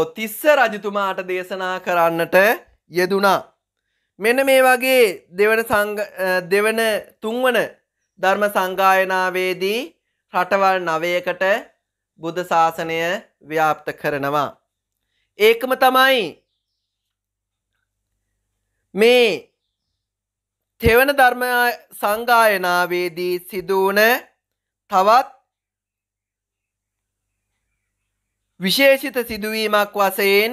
ඔතිස්ස රජතුමාට දේශනා කරන්නට යෙදුනා. මෙන මේ වගේ දෙවන දෙවන තුන්වන ධර්ම සංගායනාවේදී රටවල් නවයකට බුද්ධ ශාසනය ව්‍යාප්ත කරනවා. ඒකම තමයි මේ තෙවන ධර්ම සංගායනාවේදී සිදුවන තවත් විශේෂිත සිදුවීමක් වසයෙන්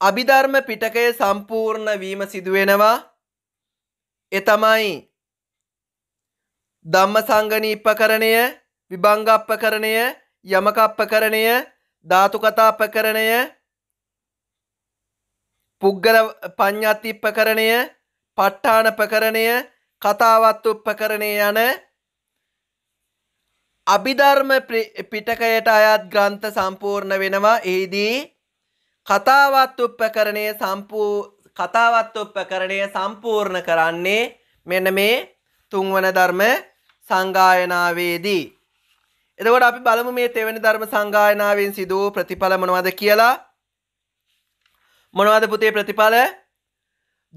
අභිධර්ම පිටකය සම්පූර්ණ වීම සිදුවෙනවා එතමයි ධම්ම සංගනීප්ප කරණය විභංගප්ප කරණය යමකප්ප කරණය ධාතුකතාප කරණය පුද්ගල පඤ්ඤත්තිප්පකරණය, ප ဋ ාණපකරණය, කතාවත්තුප්පකරණය යන අභිධර්ම පිටකයට අයත් ග්‍රන්ථ සම්පූර්ණ වෙනවා. එෙහිදී කතාවත්තුප්පකරණය සම්පූ කතාවත්තුප්පකරණය සම්පූර්ණ කරන්නේ මෙන්න මේ තුන්වන ධර්ම සංගායනාවේදී. එතකොට අපි බලමු මේ තෙවෙනි ධර්ම සංගායනාවෙන් සිදු ප්‍රතිඵල මොනවද කියලා. මොනවද පුතේ ප්‍රතිඵල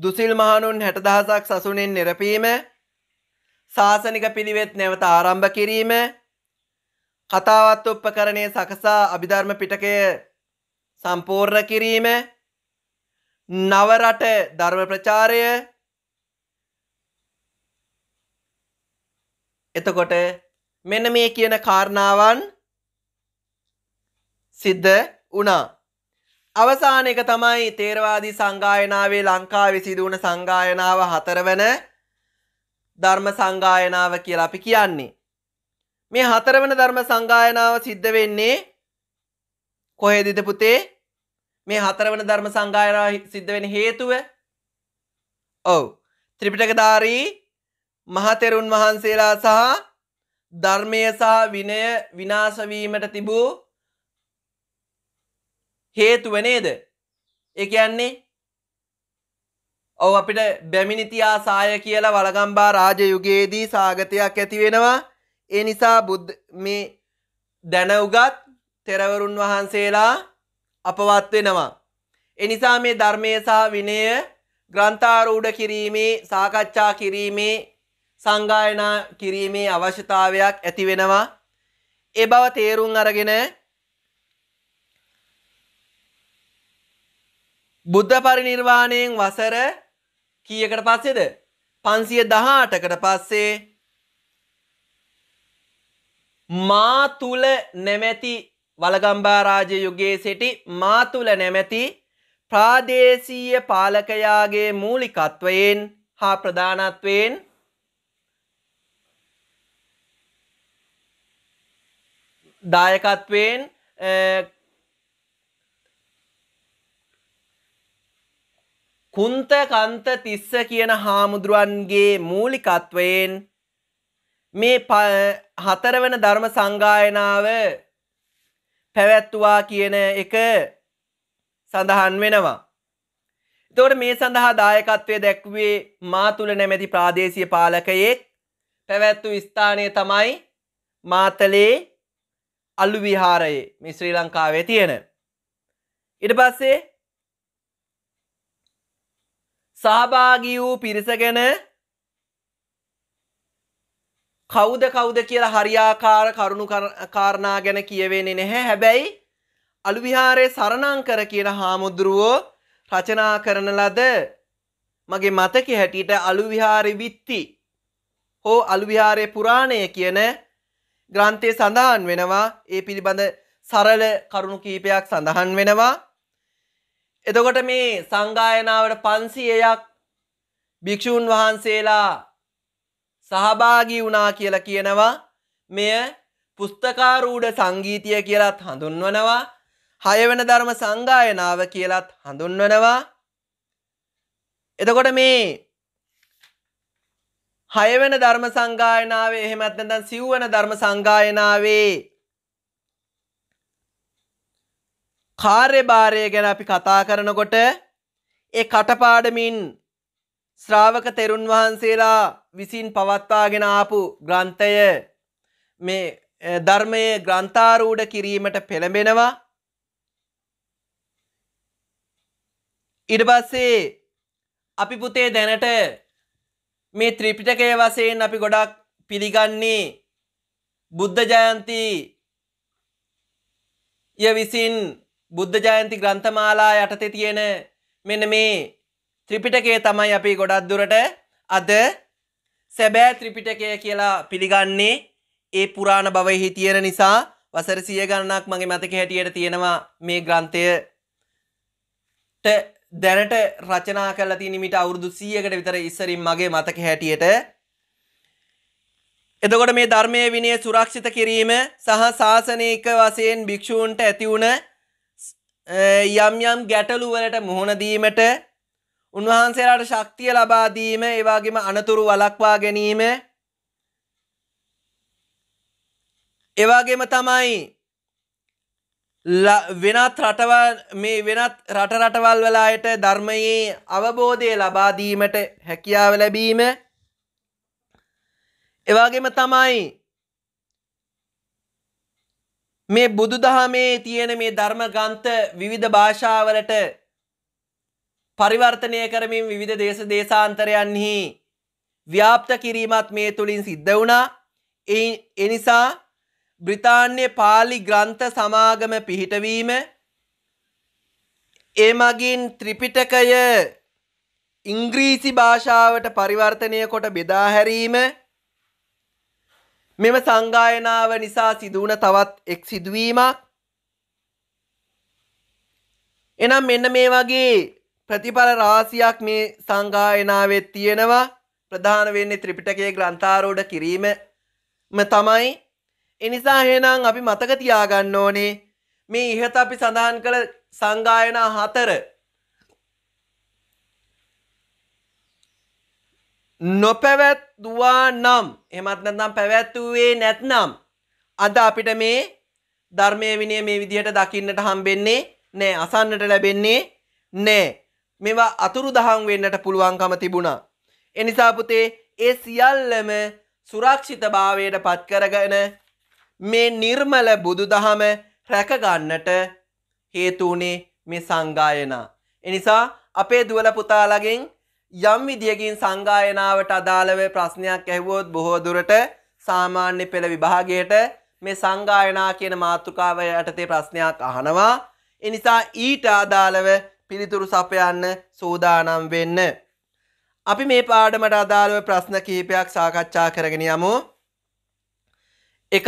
දුසිල් මහනුන් හැටදහසක් සසුනෙන් නිරපීම ශාසනික පිළිවෙත් නැවත ආරම්භ කිරීම කතාවත් උපකරණය සකසා අභිධර්ම පිටකය සම්පූර්ණ කිරීම නවරට ධර්ම ප්‍රචාරය එතකොට මෙන්න මේ කියන කාරණාවන් සිද්ධ වනා අවසාන එක තමයි තේරවාදී සංගායනාවේ ලංකාවේ සිදු වුණ සංගායනාව හතරවන ධර්ම සංගායනාව කියලා අපි කියන්නේ. මේ හතරවන ධර්ම සංගායනාව සිද්ධ වෙන්නේ කොහෙදද පුතේ? මේ හතරවන ධර්ම සංගායනාව සිද්ධ වෙන හේතුව? ඔව්. ත්‍රිපිටකධාරී මහතෙරුන් වහන්සේලා සහ ධර්මය සහ විනය විනාශ වීමට තිබූ හේතුව නේද ඒ කියන්නේ ඔව අපිට බැමිනිතියාසාය කියලා වළගම්බා රාජයුගයේදී සාගතයක් ඇති වෙනවා ඒ නිසා බුද් මේ දැනවුගත් තෙරවරුන් වහන්සේලා අපවත් වෙනවා එනිසා මේ ධර්මය සහ විනය ග්‍රන්ථාරූඩ කිරීමේ සාකච්ඡා කිරීමේ සංගායනා කිරීමේ අවශ්‍යතාවයක් ඇති වෙනවා. ඒ බව තේරුම් අරගෙන බුද්ධ පරිනිර්වාණයෙන් වසර කීයකට පස්සේද? 518කට පස්සේ මා තුල නැමැති වලගම්බා රාජ්‍ය යුගයේ සිටි මා තුල නැමැති ප්‍රාදේශීය පාලකයාගේ මූලිකත්වයෙන් හා ප්‍රධානත්වයෙන් දායකත්වයෙන් කුන්තකන්ත තිස්ස කියන හාමුදුරුවන්ගේ මූලිකත්වයෙන් මේ හතරවන ධර්ම සංගායනාව පැවැත්තුවා කියන එක සඳහන් වෙනවා. එතකොට මේ සඳහා දායකත්වය දැක්වේ මා තුළ නැමැති ප්‍රාදේශීය පාලකයෙක් පැවැත්තු ස්ථානය තමයි මාතලේ අලු විහාරයේ මේ ශ්‍රී ලංකාවේ තියෙන. ඉට පස්සේ සහභාගී වූ පිරිස ගැන කවුද කවුද කියලා හරියාකාර කරුණු කාරණා ගැන කියවෙන්නේ නැහැ. හැබැයි අලුවිහාරයේ සරණංකර කියන හාමුදුරුවෝ රචනා කරන ලද මගේ මතකෙ හැටියට අලුවිහාරේ විත්ති හෝ අලුවිහාරයේ පුරාණය කියන ග්‍රන්ථයේ සඳහන් වෙනවා. ඒ පිළිබඳ සරල කරුණු කීපයක් සඳහන් වෙනවා. එතකොට මේ සංගායනාවට පන්සියයක් භික්‍ෂූන් වහන්සේලා සහභාගී වුණා කියලා කියනවා මෙය පුස්තකාරූඩ සංගීතය කියලත් හඳුන්වනවා හයවන ධර්ම සංගායනාව කියලත් හඳුන්වනවා එතකොට මේ හයවන ධර්ම සංගායනාවේ එහෙමත් නැත්නම් සිව්වන ධර්ම සංගායනාවේ කාර්යභාරය ගැන අපි කතා කරනකොට ඒ කටපාඩමින් ශ්‍රාවක තෙරුන් වහන්සේලා විසින් පවත්වාගෙන ආපු ග්‍රන්ථය මේ ධර්මය ග්‍රන්ථාරූඪ කිරීමට පෙළඹෙනවා ඊට පස්සේ අපි පුතේ දැනට මේ ත්‍රිපිටකය වශයෙන් අපි ගොඩක් පිළිගන්නේ බුද්ධ ජයන්ති ය විසින් බුද්ධ ජයන්ති ග්‍රන්ථමාලා යටතේ තියෙන මෙන්න මේ ත්‍රිපිටකය තමයි අපි ගොඩක් දුරට අද සැබෑ ත්‍රිපිටකය කියලා පිළිගන්නේ ඒ පුරාණ බවෙහි තියෙන නිසා වසර සිය ගණනක් මගේ මතක හැටියට තියෙනවා මේ ග්‍රන්ථයට දැනට රචනා කරලා තියෙන මිට අවුරුදු 100කට විතර ඉස්සරින් මගේ මතක හැටියට එතකොට මේ ධර්මයේ විනය සුරක්ෂිත කිරීම සහ සාසනික වශයෙන් භික්ෂූන්ට ඇති වුණ යම් යම් ගැටලු වලට මුහුණ දීමට උන්වහන්සේලාට ශක්තිය ලබා දීම ඒ වගේම අනතුරු වළක්වා ගැනීම ඒ වගේම තමයි වෙනත් රටවල් මේ වෙනත් රට රටවල් වල අයට ධර්මයේ අවබෝධය ලබා දීමට හැකියාව ලැබීම එවාගෙම තමයි මේ බුදුදහමේ තියෙන මේ ධර්ම ග්‍රන්ථ විවිධ භාෂාවලට පරිවර්තනය කරමින් විවිධ දේශ දේශාන්තරයන්හි ව්‍යාප්ත කිරීමත් මේ තුළින් සිද්ධ වුණා. එනිසා බ්‍රිතාන්‍ය පාලි ග්‍රන්ථ සමාගම පිහිටවීම ඒ මගින් ත්‍රිපිටකය ඉංග්‍රීසි භාෂාවට පරිවර්තනය කොට බෙදා හැරීම මෙම සංගායනාව නිසා සිදුවන තවත් එක් සිදුවීමක් එනම් මෙන්න මේ වගේ ප්‍රතිඵල රාසියක් මේ සංගායනාවෙත් තියෙනවා ප්‍රධාන වෙන්නේ ත්‍රිපිටකයේ ග්‍රන්ථාරෝඩ කිරීම ම තමයි එනිසා එහෙනම් අපි මතක තියාගන්න ඕනේ මේ ඉහත අපි සඳහන් කළ සංගායනා හතර නොපැවැත්වා නම් එමත් නැත්නම් පැවැත්වුවේ නැත්නම් අද අපිට මේ ධර්මය විනය මේ විදිහට දකින්නට හම්බෙන්නේ නෑ අසන්නට ලැබෙන්නේ නෑ මෙවා අතුරු දහම් වෙන්නට පුළුවන්කම තිබුණා. එනිසා පුතේ ඒ සියල්ලම සුරක්ෂිතභාවයට පත්කරගෙන මේ නිර්මල බුදු දහම රැකගන්නට හේතුවනේ මේ සංගායනා. එනිසා අපේ දුවල පුතාලගෙන් යම් විදියකින් සංගායනාවට අදාළව ප්‍රශ්නයක් ඇහුවොත් බොහෝ දුරට සාමාන්‍ය පෙළ විභාගයට මේ සංගායනා කියන මාතෘකාව යටතේ ප්‍රශ්නයක් අහනවා. ඒ නිසා ඊට අදාළව පිළිතුරු සපයන්න සූදානම් වෙන්න. අපි මේ පාඩමට අදාළව ප්‍රශ්න කිහිපයක් සාකච්ඡා කරගෙන යමු. එක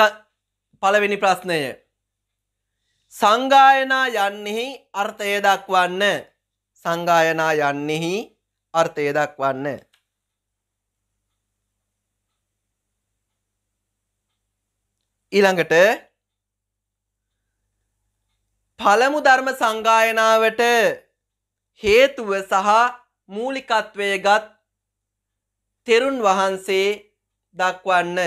පළවෙනි ප්‍රශ්නය. සංගායනා යන්නෙහි අර්ථය දක්වන්න. සංගායනා යන්නෙහි අර්ථය දක්වන්න ඊළඟට පළමු ධර්ම සංගායනාවට හේතුව සහ මූලිකත්වය ගත් තෙරුන් වහන්සේ දක්වන්න.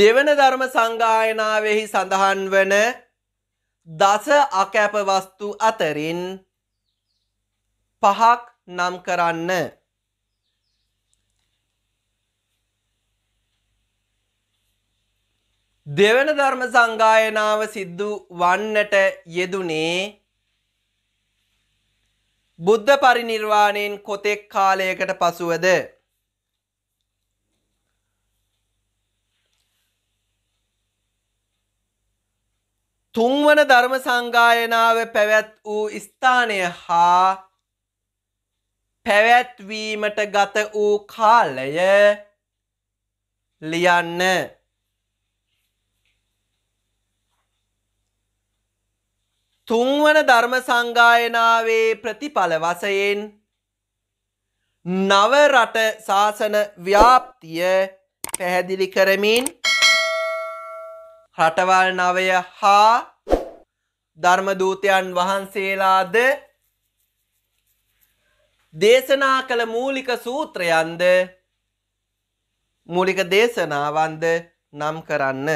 දෙවන ධර්ම සංගායනාවෙහි සඳහන් වන දස අකැපවස්තු අතරින් පහක් නම් කරන්න. දෙවන ධර්ම සංගායනාව සිද්ධ වන්නට යෙදුනේ බුද්ධ පරිනිර්වාණයෙන් කොතෙක් කාලයකට පසුවද තුන්වන ධර්ම සංගායනාව පැවැත් වූ ස්ථානය හා පැවැත්වීමට ගත වූ කාලය ලියන්න. තුන්වන ධර්ම සංගායනාවේ ප්‍රතිඵල වසයෙන් නව රට ශාසන ව්‍යාප්තිය පැහැදිලි කරමින් රටවල් නවය හා ධර්මදූතයන් වහන්සේලාද දේශනා කළ මූලික සූත්‍රයන්ද මූලික දේශනාවන්ද නම් කරන්න.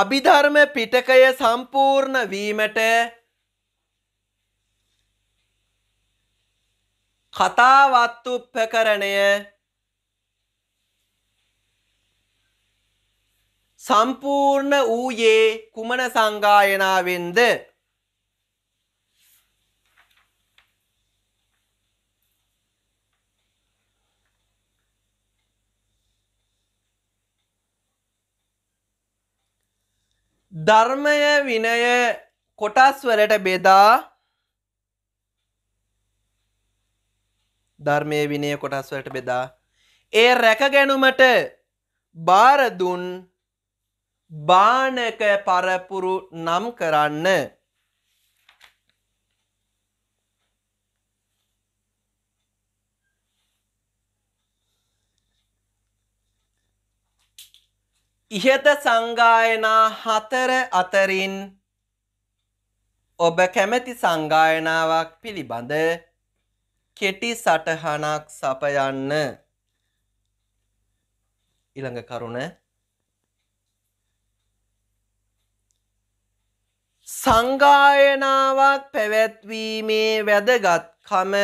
අභිධර්ම පිටකය සම්පූර්ණ වීමට කතාවත්තු උපකරණය සම්පූර්ණ වූයේ කුමන සංගායනාවෙන්ද ධර්මය විනය කොටස් වලට බෙදා ධර්මය විනය කොටස්වලට බෙදා ඒ රැකගැනුමට බාරදුන් බානක පරපුරු නම් කරන්න ඉහත සංගායනා හතර අතරින් ඔබ කැමැති සංගායනාවක් පිළිබඳ කෙටි සටහනක් සපයන්න ඊළඟ කරුණ සංගායනාවක් පැවැත්වීමේ වැදගත්කම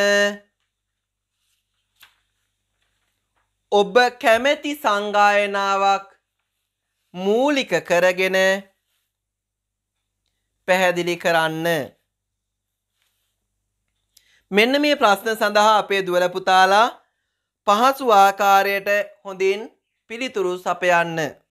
ඔබ කැමැති සංගායනාවක් මූලික කරගෙන පැහැදිලි කරන්න මෙන්න මේ ප්‍රශ්න සඳහා අපේ දුවල පුතාලා පහසු ආකාරයට හොඳින් පිළිතුරු සපයන්න.